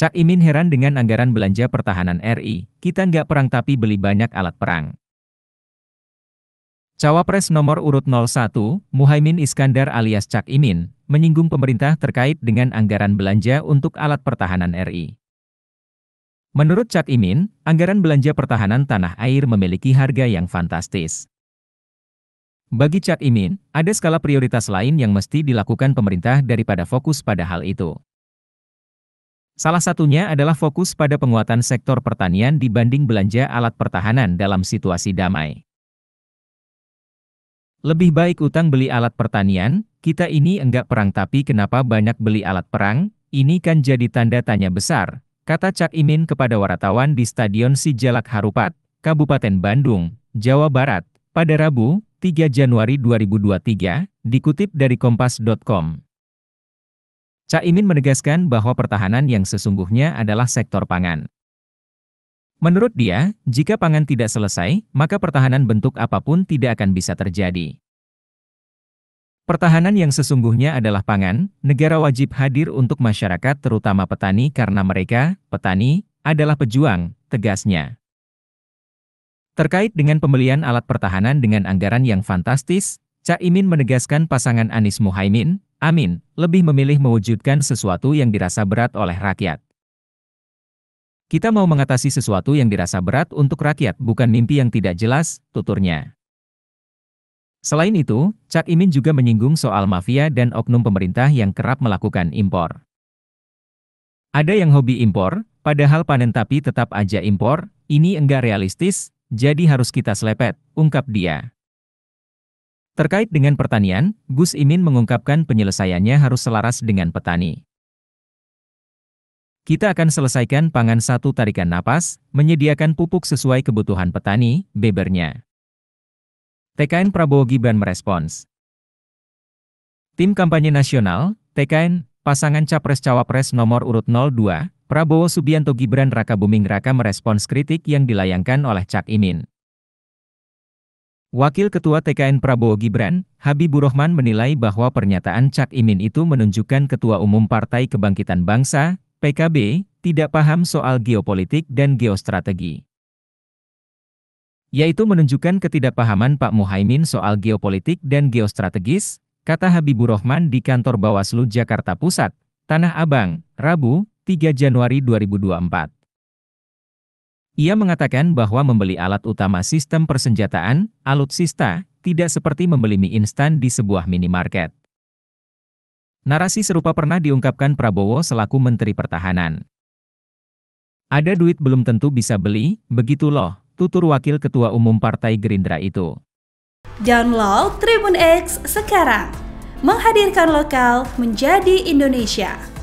Cak Imin heran dengan anggaran belanja pertahanan RI, kita nggak perang tapi beli banyak alat perang. Cawapres nomor urut 01, Muhaimin Iskandar alias Cak Imin, menyinggung pemerintah terkait dengan anggaran belanja untuk alat pertahanan RI. Menurut Cak Imin, anggaran belanja pertahanan tanah air memiliki harga yang fantastis. Bagi Cak Imin, ada skala prioritas lain yang mesti dilakukan pemerintah daripada fokus pada hal itu. Salah satunya adalah fokus pada penguatan sektor pertanian dibanding belanja alat pertahanan dalam situasi damai. Lebih baik utang beli alat pertanian, kita ini enggak perang tapi kenapa banyak beli alat perang, ini kan jadi tanda tanya besar, kata Cak Imin kepada wartawan di Stadion Sijalak Harupat, Kabupaten Bandung, Jawa Barat, pada Rabu, 3 Januari 2023, dikutip dari kompas.com. Caimin menegaskan bahwa pertahanan yang sesungguhnya adalah sektor pangan. Menurut dia, jika pangan tidak selesai, maka pertahanan bentuk apapun tidak akan bisa terjadi. Pertahanan yang sesungguhnya adalah pangan, negara wajib hadir untuk masyarakat terutama petani karena mereka, petani, adalah pejuang, tegasnya. Terkait dengan pembelian alat pertahanan dengan anggaran yang fantastis, Cak Imin menegaskan pasangan Anies Muhaimin, Amin, lebih memilih mewujudkan sesuatu yang dirasa berat oleh rakyat. Kita mau mengatasi sesuatu yang dirasa berat untuk rakyat, bukan mimpi yang tidak jelas, tuturnya. Selain itu, Cak Imin juga menyinggung soal mafia dan oknum pemerintah yang kerap melakukan impor. Ada yang hobi impor, padahal panen tapi tetap aja impor, ini enggak realistis, jadi harus kita selepet, ungkap dia. Terkait dengan pertanian, Gus Imin mengungkapkan penyelesaiannya harus selaras dengan petani. Kita akan selesaikan pangan satu tarikan napas, menyediakan pupuk sesuai kebutuhan petani, bebernya. TKN Prabowo Gibran merespons. Tim Kampanye Nasional, TKN, pasangan Capres-Cawapres nomor urut 02, Prabowo Subianto Gibran Raka Buming Raka merespons kritik yang dilayangkan oleh Cak Imin. Wakil Ketua TKN Prabowo Gibran, Habibur Rahman menilai bahwa pernyataan Cak Imin itu menunjukkan Ketua Umum Partai Kebangkitan Bangsa, PKB, tidak paham soal geopolitik dan geostrategi. Yaitu menunjukkan ketidakpahaman Pak Muhaimin soal geopolitik dan geostrategis, kata Habibur Rahman di kantor Bawaslu Jakarta Pusat, Tanah Abang, Rabu, 3 Januari 2024. Ia mengatakan bahwa membeli alat utama sistem persenjataan, alutsista, tidak seperti membeli mie instan di sebuah minimarket. Narasi serupa pernah diungkapkan Prabowo selaku Menteri Pertahanan. Ada duit belum tentu bisa beli, begitu loh, tutur Wakil Ketua Umum Partai Gerindra itu. Download Tribun X sekarang, menghadirkan lokal menjadi Indonesia.